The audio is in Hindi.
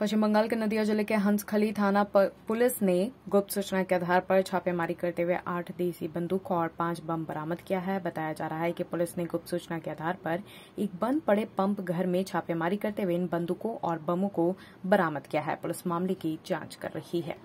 पश्चिम बंगाल के नदिया जिले के हंसखली थाना पुलिस ने गुप्त सूचना के आधार पर छापेमारी करते हुए आठ देसी बंदूक और पांच बम बरामद किया है बताया जा रहा है कि पुलिस ने गुप्त सूचना के आधार पर एक बंद पड़े पंप घर में छापेमारी करते हुए इन बंदूकों और बमों को बरामद किया है पुलिस मामले की जांच कर रही है